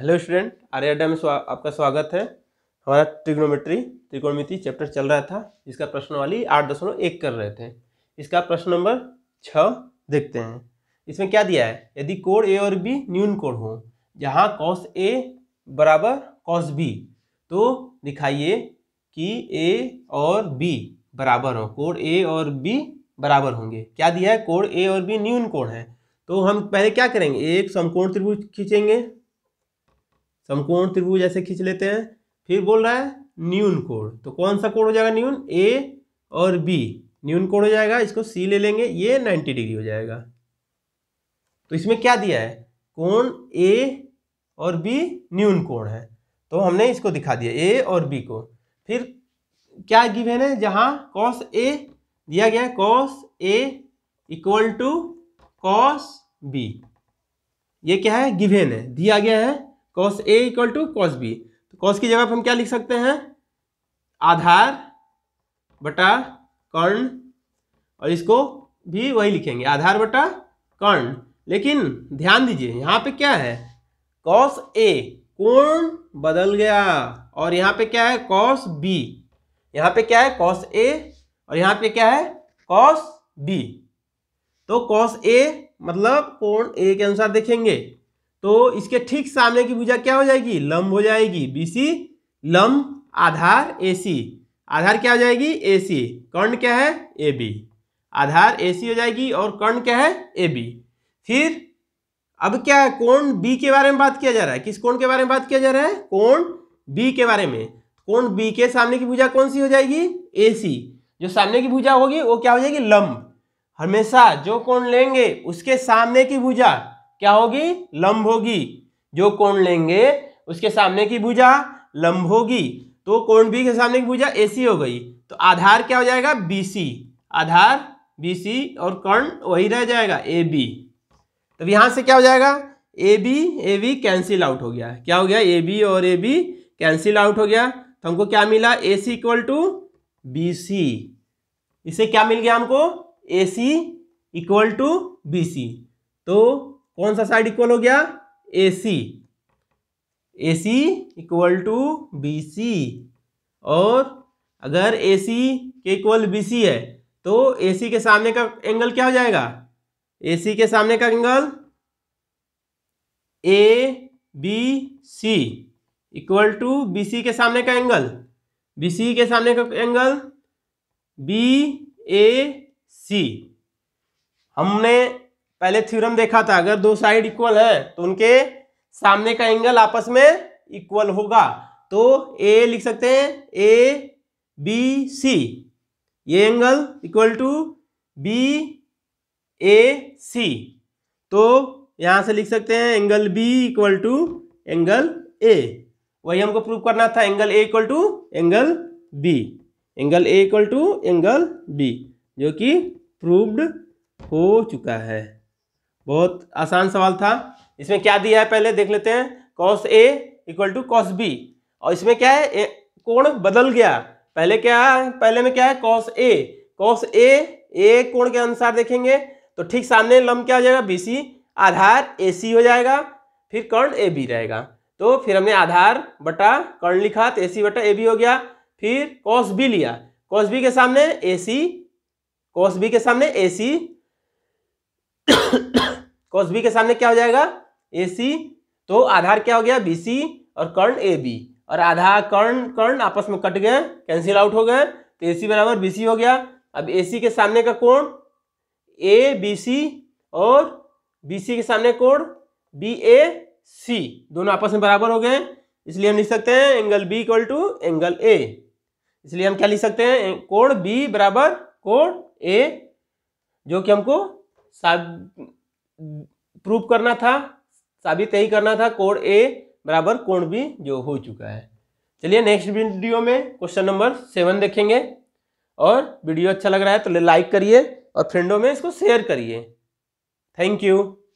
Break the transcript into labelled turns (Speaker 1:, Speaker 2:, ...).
Speaker 1: hello student आर्य अड्डा में स्वा, आपका स्वागत है हमारा ट्रिग्नोमेट्री त्रिकोणमिति चैप्टर चल रहा था इसका वाली आठ दशमलव एक कर रहे थे इसका प्रश्न नंबर छ देखते हैं इसमें क्या दिया है यदि कोड ए और बी न्यून कोण हो जहाँ कॉस ए बराबर कॉस बी तो दिखाइए कि ए और बी बराबर हो कोड ए और बी बराबर होंगे क्या दिया है कोड ए और बी न्यून कोण है तो हम पहले क्या करेंगे एक समकोण त्रिभुज खींचेंगे समकोण त्रिभुज ऐसे खींच लेते हैं फिर बोल रहा है न्यून कोण तो कौन सा कोण हो जाएगा न्यून ए और बी न्यून कोण हो जाएगा इसको सी ले लेंगे ये नाइन्टी डिग्री हो जाएगा तो इसमें क्या दिया है कोण ए और बी न्यून कोण है तो हमने इसको दिखा दिया ए और बी को फिर क्या गिवेन है जहाँ कॉस ए दिया गया है cos A equal to cos B ये क्या है गिवेन है दिया गया है cos A equal to cos B तो कॉस की जगह पर हम क्या लिख सकते हैं आधार बटा कर्ण और इसको भी वही लिखेंगे आधार बटा कर्ण लेकिन ध्यान दीजिए यहाँ पे क्या है कॉस ए कोण बदल गया और यहाँ पे क्या है कॉस बी यहाँ पे क्या है कॉस ए और यहाँ पे क्या है कॉस बी तो कॉस ए मतलब कोण ए के अनुसार देखेंगे तो इसके ठीक सामने की भुजा क्या हो जाएगी लंब हो जाएगी बीसी लंब आधार सी आधार क्या हो जाएगी सी कर्ण क्या है ए बी आधार सी हो जाएगी और कर्ण क्या है ए बी फिर अब क्या है कोण बी के बारे में बात किया जा रहा है किस कोण के बारे में बात किया जा रहा है कोण बी के बारे में कोण बी के सामने की भुजा कौन सी हो जाएगी ए सी जो सामने की भुजा होगी वो क्या हो जाएगी लंब हमेशा जो कोण लेंगे उसके सामने की भुजा क्या होगी लंब होगी जो कोण लेंगे उसके सामने की भुजा लंब होगी तो कोण बी के सामने की भुजा एसी हो गई तो आधार क्या हो जाएगा बीसी आधार बीसी और कर्ण वही रह जाएगा ए बी तब यहाँ से क्या हो जाएगा A B A B cancel out हो गया क्या हो गया ए बी और ए बी कैंसिल आउट हो गया तो हमको क्या मिला A C equal to B C इसे क्या मिल गया हमको A C equal to B C तो कौन सा साइड इक्वल हो गया A C A C equal to B C और अगर ए सी के इक्वल बी सी है तो ए सी के सामने का एंगल क्या हो जाएगा ए सी के सामने का angle A B C equal to B C के सामने का एंगल बी सी के सामने का एंगल बी ए सी हमने पहले थ्योरम देखा था अगर दो साइड इक्वल है तो उनके सामने का एंगल आपस में इक्वल होगा तो ए लिख सकते हैं ए बी सी ये angle equal to B A C तो यहां से लिख सकते हैं angle B equal to angle A वही हमको प्रूव करना था angle A equal to angle B angle A equal to angle B जो कि प्रूव्ड हो चुका है बहुत आसान सवाल था इसमें क्या दिया है पहले देख लेते हैं cos A equal to cos B और इसमें क्या है कोण बदल गया पहले क्या है पहले में क्या है कॉस ए कॉस ए ए कोण के अनुसार देखेंगे तो ठीक सामने लम्ब क्या हो जाएगा बी सी आधार ए सी हो जाएगा फिर कर्ण ए बी रहेगा तो फिर हमने आधार बटा कर्ण लिखा तो ए सी बटा ए बी हो गया फिर कॉस बी लिया कॉस बी के सामने ए सी कॉस बी के सामने ए सी कॉस बी के सामने क्या हो जाएगा ए सी तो आधार क्या हो गया बी सी और कर्ण ए बी और आधा कर्ण कर्ण आपस में कट गए कैंसिल आउट हो गए तो ए सी बराबर बी सी हो गया अब ए सी के सामने का कोण ए बी सी और बी सी के सामने कोण बी ए सी दोनों आपस में बराबर हो गए इसलिए हम लिख सकते हैं angle B equal to angle A इसलिए हम क्या लिख सकते हैं कोण बी बराबर कोण ए जो कि हमको प्रूव करना था साबित यही करना था कोण ए बराबर कोण बी जो हो चुका है चलिए नेक्स्ट वीडियो में क्वेश्चन नंबर सेवन देखेंगे और वीडियो अच्छा लग रहा है तो लाइक करिए और फ्रेंडों में इसको शेयर करिए थैंक यू